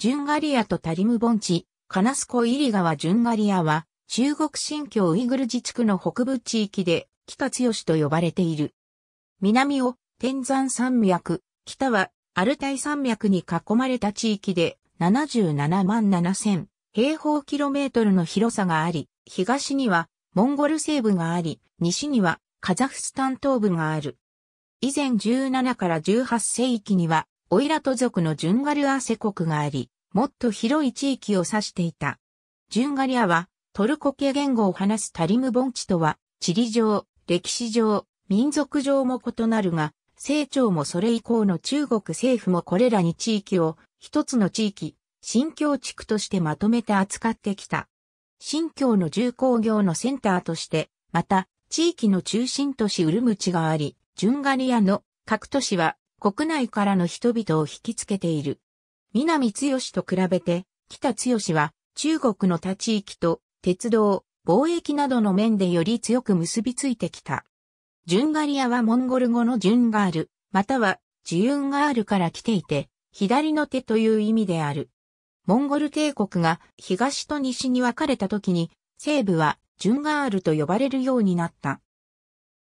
ジュンガリアとタリム盆地、カナスコイリ川ジュンガリアは、中国新疆ウイグル自治区の北部地域で、北強しと呼ばれている。南を天山山脈、北はアルタイ山脈に囲まれた地域で、77万7千平方キロメートルの広さがあり、東にはモンゴル西部があり、西にはカザフスタン東部がある。以前17から18世紀には、オイラト族のジュンガルアセ国があり、もっと広い地域を指していた。ジュンガリアはトルコ系言語を話すタリム盆地とは地理上、歴史上、民族上も異なるが、清朝もそれ以降の中国政府もこれらに地域を一つの地域、新疆地区としてまとめて扱ってきた。新疆の重工業のセンターとして、また、地域の中心都市ウルムチがあり、ジュンガリアの各都市は国内からの人々を引きつけている。南剛と比べて、北剛は中国の他地域と鉄道、貿易などの面でより強く結びついてきた。ジュンガリアはモンゴル語のジュンガール、またはジュンガールから来ていて、左の手という意味である。モンゴル帝国が東と西に分かれた時に、西部はジュンガールと呼ばれるようになった。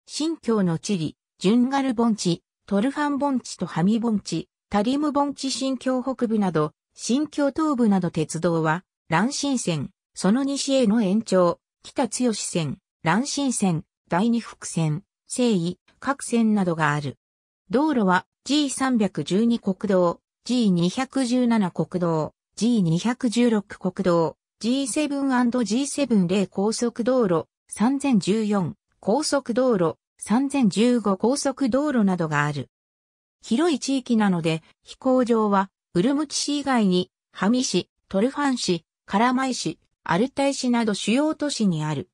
新疆の地理、ジュンガル盆地、トルファン盆地とハミ盆地、タリム盆地新疆北部など、新疆東部など鉄道は、蘭新線、その西への延長、北強線、蘭新線、第二副線、西位、各線などがある。道路は G312 国道、G217 国道、G216 国道、G7&G70 高速道路、3014高速道路、3015高速道路などがある。広い地域なので、飛行場は、ウルムキ市以外に、ハミ市、トルファン市、カラマイ市、アルタイ市など主要都市にある。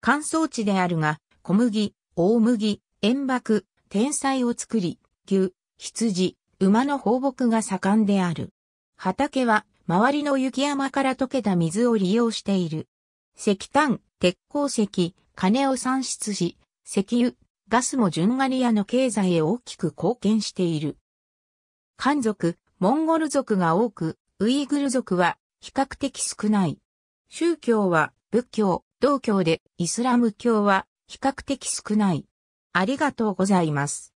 乾燥地であるが、小麦、大麦、塩爆、天才を作り、牛、羊、馬の放牧が盛んである。畑は、周りの雪山から溶けた水を利用している。石炭、鉄鉱石、金を産出し、石油、ガスもジュンガリアの経済へ大きく貢献している。漢族、モンゴル族が多く、ウイグル族は比較的少ない。宗教は仏教、道教でイスラム教は比較的少ない。ありがとうございます。